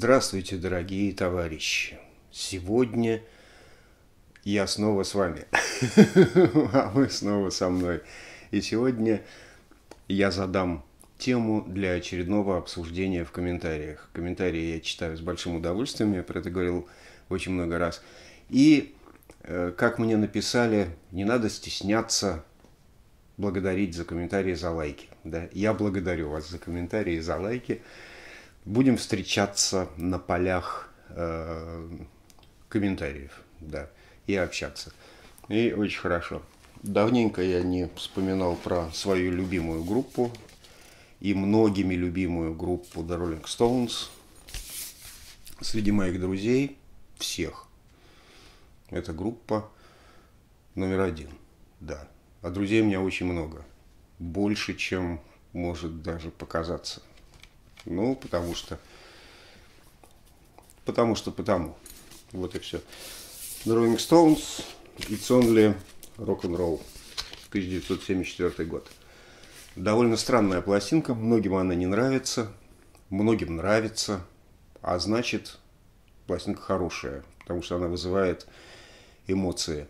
Здравствуйте, дорогие товарищи! Сегодня я снова с вами, а вы снова со мной. И сегодня я задам тему для очередного обсуждения в комментариях. Комментарии я читаю с большим удовольствием, я про это говорил очень много раз. И, э, как мне написали, не надо стесняться благодарить за комментарии, за лайки. Да? Я благодарю вас за комментарии, за лайки. Будем встречаться на полях э, комментариев, да, и общаться. И очень хорошо. Давненько я не вспоминал про свою любимую группу и многими любимую группу The Rolling Stones. Среди моих друзей всех. Это группа номер один, да. А друзей у меня очень много. Больше, чем может даже показаться. Ну, потому что... Потому что потому. Вот и все. The Rolling Stones, It's Only Rock'n'Roll, 1974 год. Довольно странная пластинка, многим она не нравится, многим нравится, а значит, пластинка хорошая, потому что она вызывает эмоции.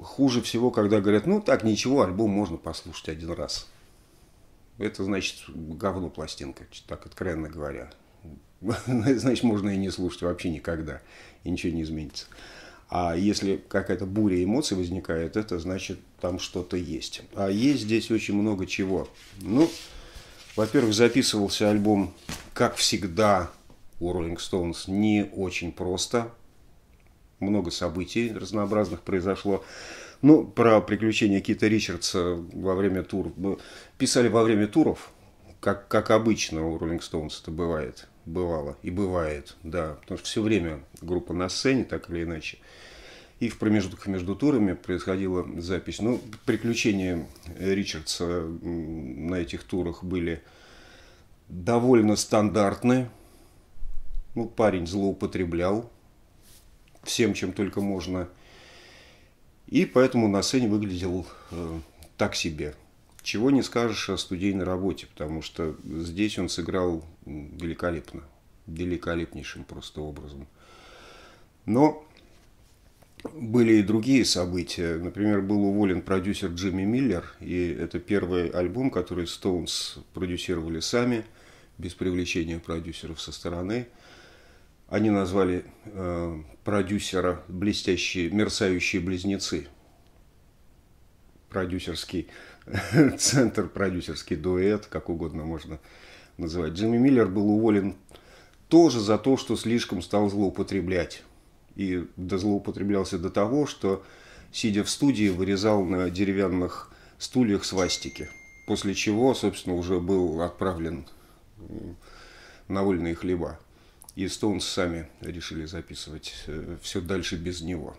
Хуже всего, когда говорят, ну так, ничего, альбом можно послушать один раз – это значит говно пластинка, так откровенно говоря. Значит, можно и не слушать вообще никогда, и ничего не изменится. А если какая-то буря эмоций возникает, это значит, там что-то есть. А есть здесь очень много чего. Ну, во-первых, записывался альбом, как всегда, у Rolling Stones не очень просто много событий разнообразных произошло. Ну, про приключения Кита Ричардса во время туров. Писали во время туров, как, как обычно у Роллинг Стоунс это бывает. Бывало и бывает, да. Потому что все время группа на сцене, так или иначе. И в промежутках между турами происходила запись. Ну, приключения Ричардса на этих турах были довольно стандартные. Ну, парень злоупотреблял всем, чем только можно. И поэтому на сцене выглядел э, так себе. Чего не скажешь о студийной работе, потому что здесь он сыграл великолепно, великолепнейшим просто образом. Но были и другие события. Например, был уволен продюсер Джимми Миллер, и это первый альбом, который Stones продюсировали сами, без привлечения продюсеров со стороны. Они назвали э, продюсера «Блестящие, мерцающие близнецы». Продюсерский центр, продюсерский дуэт, как угодно можно называть. Джимми Миллер был уволен тоже за то, что слишком стал злоупотреблять. И до злоупотреблялся до того, что, сидя в студии, вырезал на деревянных стульях свастики. После чего, собственно, уже был отправлен на вольные хлеба и Стоунс сами решили записывать э, все дальше без него.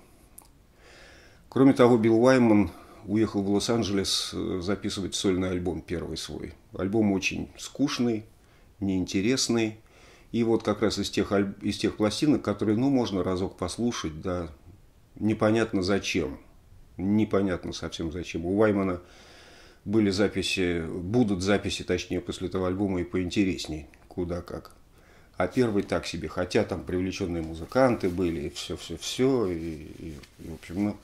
Кроме того, Билл Вайман уехал в Лос-Анджелес э, записывать сольный альбом первый свой. Альбом очень скучный, неинтересный. И вот как раз из тех, альб... из тех пластинок, которые, ну, можно разок послушать, да, непонятно зачем. Непонятно совсем зачем. У Ваймана были записи, будут записи, точнее, после этого альбома и поинтересней, куда как а первый так себе, хотя там привлеченные музыканты были, и все-все-все, и, и, и, в общем, ну,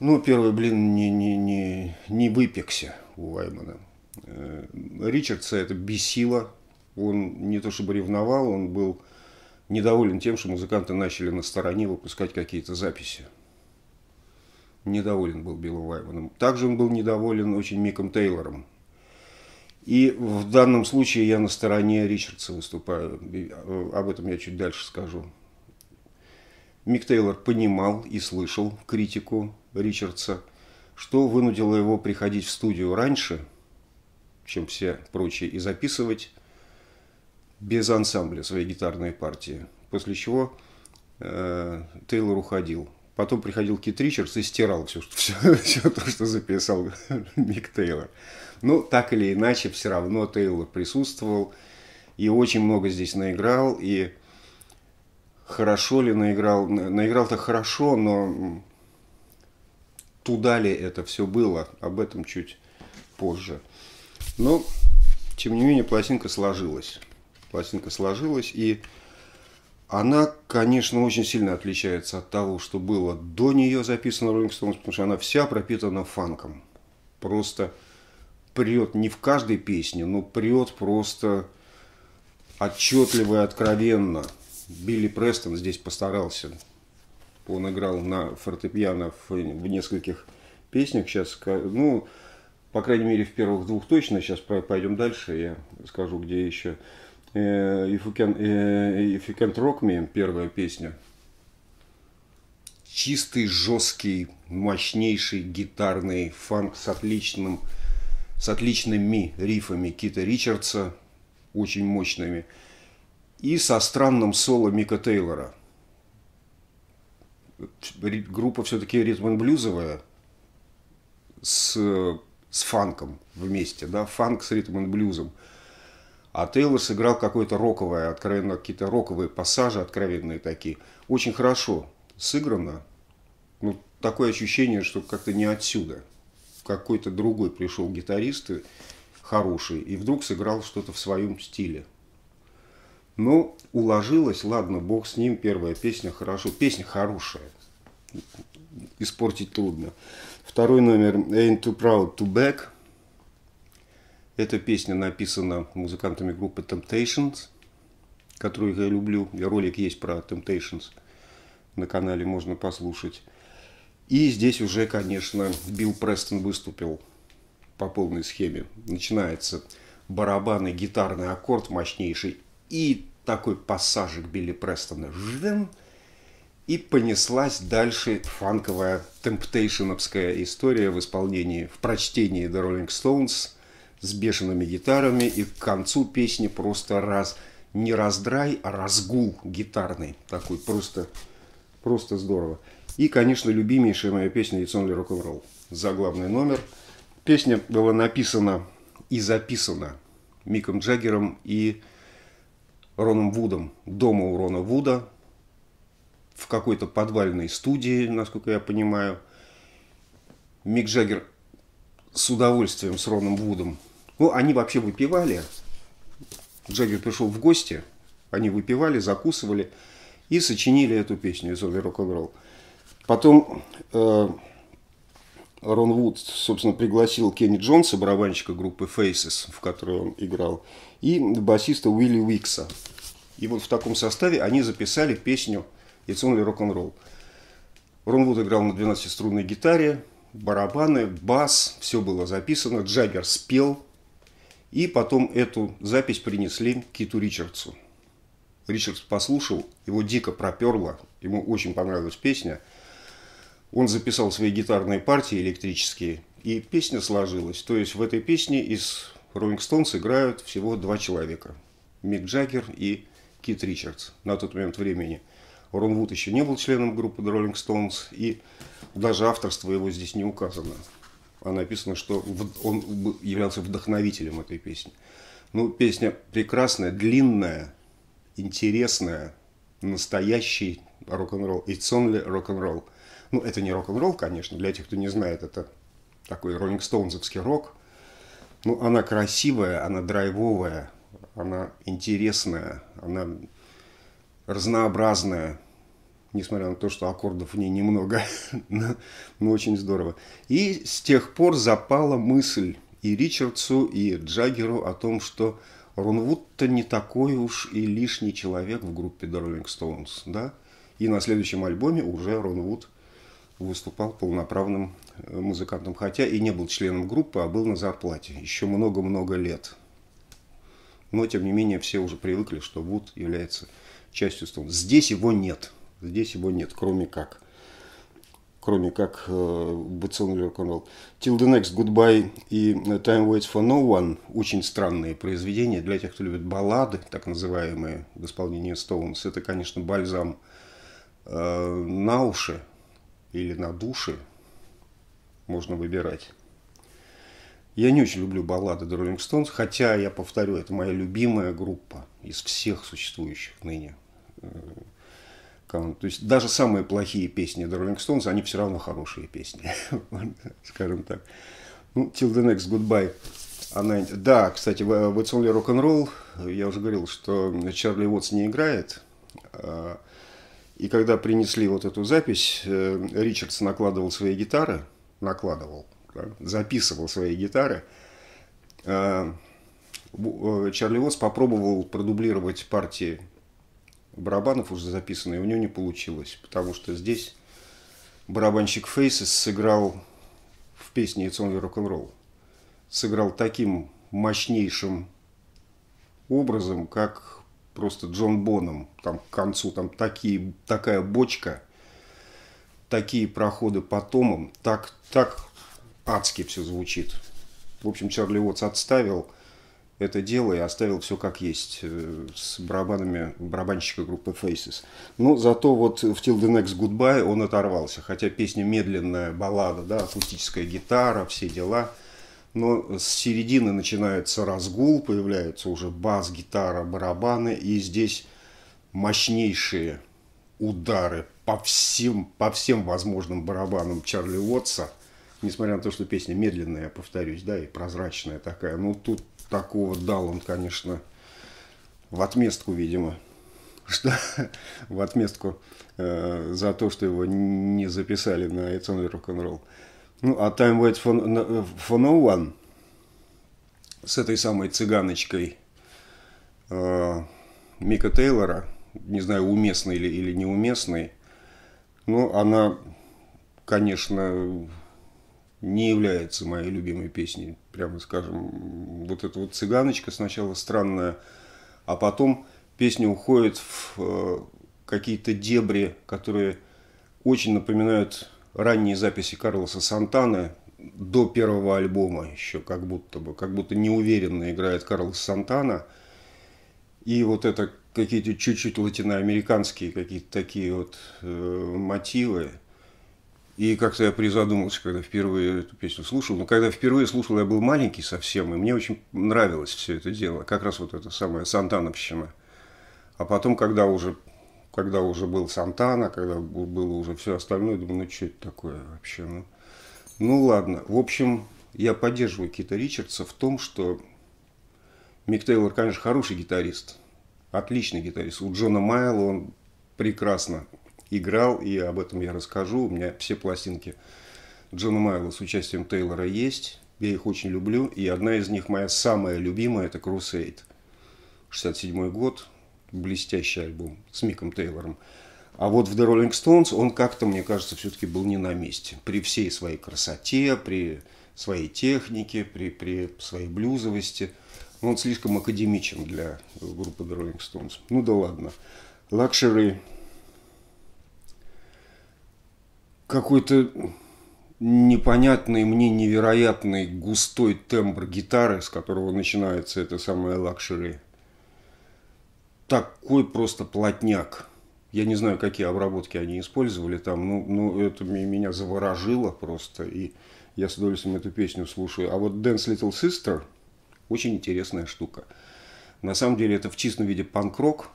ну, первый, блин, не, не, не, не выпекся у Ваймана. Э, Ричардса это бесило, он не то чтобы ревновал, он был недоволен тем, что музыканты начали на стороне выпускать какие-то записи. Недоволен был Биллом Вайманом. Также он был недоволен очень Миком Тейлором, и в данном случае я на стороне Ричардса выступаю. Э, об этом я чуть дальше скажу. Мик Тейлор понимал и слышал критику Ричардса, что вынудило его приходить в студию раньше, чем все прочие, и записывать без ансамбля своей гитарной партии. После чего э, Тейлор уходил Потом приходил Кит Ричардс и стирал все, все, все то, что записал Мик Тейлор. Ну, так или иначе, все равно Тейлор присутствовал и очень много здесь наиграл. И хорошо ли наиграл? Наиграл-то хорошо, но туда ли это все было, об этом чуть позже. Но, тем не менее, пластинка сложилась. Пластинка сложилась, и она, конечно, очень сильно отличается от того, что было до нее записано Rolling Stones, потому что она вся пропитана фанком. Просто прет не в каждой песне, но прет просто отчетливо и откровенно. Билли Престон здесь постарался. Он играл на фортепиано в нескольких песнях. Сейчас, ну, по крайней мере, в первых двух точно. Сейчас пойдем дальше, я скажу, где еще. Э, if you, can, э, if you Can't Rock Me, первая песня. Чистый, жесткий, мощнейший гитарный фанк с отличным, с отличными рифами Кита Ричардса, очень мощными, и со странным соло Мика Тейлора. Группа все-таки ритм-блюзовая, с, с фанком вместе, да, фанк с ритм-блюзом. блюзом а Тейлор сыграл какое-то роковое, откровенно какие-то роковые пассажи, откровенные такие. Очень хорошо сыграно. Ну, такое ощущение, что как-то не отсюда. Какой-то другой пришел гитарист хороший и вдруг сыграл что-то в своем стиле. Но ну, уложилось, ладно, бог с ним, первая песня хорошо. Песня хорошая, испортить трудно. Второй номер «Ain't too proud to back» – эта песня написана музыкантами группы Temptations, которую я люблю. ролик есть про Temptations на канале, можно послушать. И здесь уже, конечно, Билл Престон выступил по полной схеме. Начинается барабаны, гитарный аккорд мощнейший. И такой пассажик Билли Престона. Ждем! И понеслась дальше фанковая темптейшеновская история в исполнении, в прочтении The Rolling Stones – с бешеными гитарами, и к концу песни просто раз, не раздрай, а разгул гитарный такой, просто, просто здорово. И, конечно, любимейшая моя песня «Яйцо для рок-н-ролл» за главный номер. Песня была написана и записана Миком Джаггером и Роном Вудом дома у Рона Вуда в какой-то подвальной студии, насколько я понимаю. Мик Джаггер с удовольствием с Роном Вудом ну, они вообще выпивали. Джаггер пришел в гости, они выпивали, закусывали и сочинили эту песню из рок-н-ролл. Потом э, Рон Вуд, собственно, пригласил Кенни Джонса, барабанщика группы Faces, в которой он играл, и басиста Уилли Уикса. И вот в таком составе они записали песню «It's only rock'n'roll». Рон Вуд играл на 12-струнной гитаре, барабаны, бас, все было записано. Джаггер спел, и потом эту запись принесли Киту Ричардсу. Ричардс послушал, его дико проперло, ему очень понравилась песня. Он записал свои гитарные партии электрические, и песня сложилась. То есть в этой песне из Rolling Stones играют всего два человека. Мик Джаггер и Кит Ричардс на тот момент времени. Рон Вуд еще не был членом группы The Rolling Stones, и даже авторство его здесь не указано а написано, что он являлся вдохновителем этой песни. Ну, песня прекрасная, длинная, интересная, настоящий рок-н-ролл. It's only рок-н-ролл. Ну, это не рок-н-ролл, конечно, для тех, кто не знает, это такой роллингстоунзовский рок. Ну, она красивая, она драйвовая, она интересная, она разнообразная несмотря на то, что аккордов в ней немного, но, но очень здорово. И с тех пор запала мысль и Ричардсу, и Джаггеру о том, что Ронвуд-то не такой уж и лишний человек в группе The Rolling Stones, да? И на следующем альбоме уже Ронвуд выступал полноправным э, музыкантом, хотя и не был членом группы, а был на зарплате еще много-много лет. Но, тем не менее, все уже привыкли, что Вуд является частью Стоунс. Здесь его нет – Здесь его нет, кроме как. Кроме как But э, Song Till the Next Goodbye и э, Time Waits for No One очень странные произведения. Для тех, кто любит баллады, так называемые, в исполнении Стоунс, это, конечно, бальзам э, на уши или на души. Можно выбирать. Я не очень люблю баллады The Rolling Stones, хотя, я повторю, это моя любимая группа из всех существующих ныне э, кому. То есть даже самые плохие песни The Rolling Stones, они все равно хорошие песни, скажем так. Ну, Till the Next Goodbye. Она... Да, кстати, в It's Only Rock and я уже говорил, что Чарли Уотс не играет. А, и когда принесли вот эту запись, э, Ричардс накладывал свои гитары, накладывал, записывал свои гитары. А, э, Чарли Уотс попробовал продублировать партии барабанов уже записано, и у него не получилось, потому что здесь барабанщик Фейсис сыграл в песне «It's only rock'n'roll», сыграл таким мощнейшим образом, как просто Джон Боном, там к концу там такие, такая бочка, такие проходы по томам, так, так адски все звучит. В общем, Чарли Уотс отставил – это дело и оставил все как есть э, с барабанами барабанщика группы Faces. Но зато вот в Till the Next Goodbye он оторвался, хотя песня медленная, баллада, да, акустическая гитара, все дела. Но с середины начинается разгул, появляются уже бас, гитара, барабаны, и здесь мощнейшие удары по всем, по всем возможным барабанам Чарли Уотса – несмотря на то, что песня медленная, повторюсь, да, и прозрачная такая, ну тут такого дал он, конечно, в отместку, видимо. Что, в отместку э, за то, что его не записали на It's Only Rock'n'Roll. Ну, а Time Waits for, for No One с этой самой цыганочкой э, Мика Тейлора, не знаю, уместный или, или неуместный, но ну, она, конечно, не является моей любимой песней. Прямо скажем, вот эта вот цыганочка сначала странная, а потом песня уходит в э, какие-то дебри, которые очень напоминают ранние записи Карлоса Сантаны до первого альбома еще, как будто бы, как будто неуверенно играет Карлос Сантана. И вот это какие-то чуть-чуть латиноамериканские какие-то такие вот э, мотивы, и как-то я призадумался, когда впервые эту песню слушал. Но когда впервые слушал, я был маленький совсем, и мне очень нравилось все это дело. Как раз вот эта самая Сантановщина. А потом, когда уже, когда уже был Сантана, когда было уже все остальное, думаю, ну что это такое вообще? Ну, ну ладно. В общем, я поддерживаю Кита Ричардса в том, что Мик Тейлор, конечно, хороший гитарист, отличный гитарист. У Джона Майла он прекрасно играл, и об этом я расскажу. У меня все пластинки Джона Майла с участием Тейлора есть. Я их очень люблю. И одна из них моя самая любимая – это «Крусейд». 67 год. Блестящий альбом с Миком Тейлором. А вот в The Rolling Stones он как-то, мне кажется, все-таки был не на месте. При всей своей красоте, при своей технике, при, при своей блюзовости. Но он слишком академичен для группы The Rolling Stones. Ну да ладно. Luxury какой-то непонятный мне невероятный густой тембр гитары, с которого начинается это самое лакшери. Такой просто плотняк. Я не знаю, какие обработки они использовали там, но, но это меня заворожило просто, и я с удовольствием эту песню слушаю. А вот Dance Little Sister очень интересная штука. На самом деле это в чистом виде панк-рок,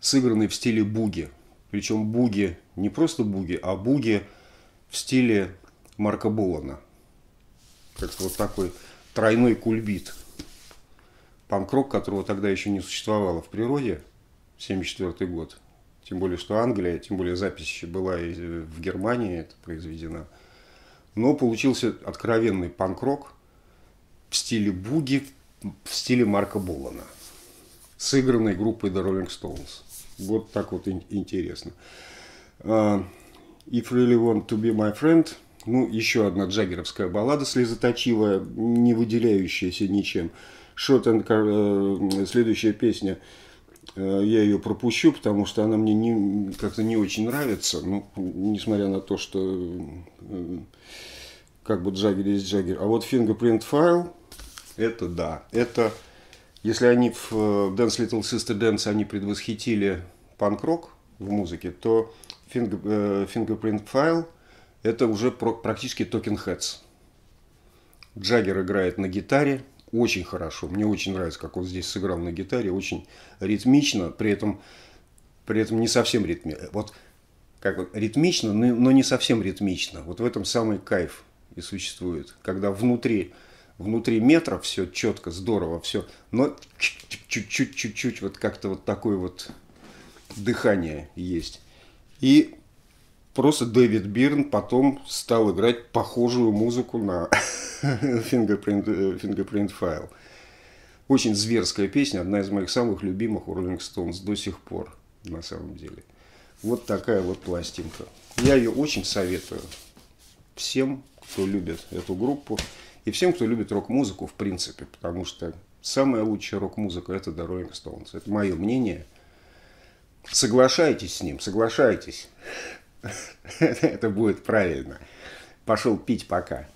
сыгранный в стиле буги – причем буги, не просто буги, а буги в стиле Марка Болана. Как-то вот такой тройной кульбит. Панкрок, которого тогда еще не существовало в природе, 1974 год. Тем более, что Англия, тем более запись еще была э, в Германии это произведена. Но получился откровенный панкрок в стиле буги, в стиле Марка Болана, сыгранной группой The Rolling Stones. Вот так вот интересно. А, If Really Want To Be My Friend. Ну, еще одна джаггеровская баллада слезоточивая, не выделяющаяся ничем. Short and Car... Э, следующая песня э, я ее пропущу, потому что она мне не, как-то не очень нравится. Ну, несмотря на то, что э, как бы Джаггер есть Джаггер. А вот Fingerprint File, это да, это если они в э, Dance Little Sister Dance они предвосхитили панк-рок в музыке, то э, Fingerprint File – это уже практически Talking Heads. Джаггер играет на гитаре, очень хорошо. Мне очень нравится, как он здесь сыграл на гитаре, очень ритмично, при этом, при этом не совсем ритмично. Вот как вот, ритмично, но не совсем ритмично. Вот в этом самый кайф и существует, когда внутри внутри метра все четко, здорово, все, но чуть-чуть, чуть-чуть вот как-то вот такое вот дыхание есть. И просто Дэвид Бирн потом стал играть похожую музыку на Fingerprint, э, Fingerprint File. Очень зверская песня, одна из моих самых любимых у Rolling Stones до сих пор, на самом деле. Вот такая вот пластинка. Я ее очень советую всем, кто любит эту группу и всем, кто любит рок-музыку в принципе, потому что самая лучшая рок-музыка – это The Rolling Stones. Это мое мнение. Соглашайтесь с ним, соглашайтесь. Это будет правильно. Пошел пить пока.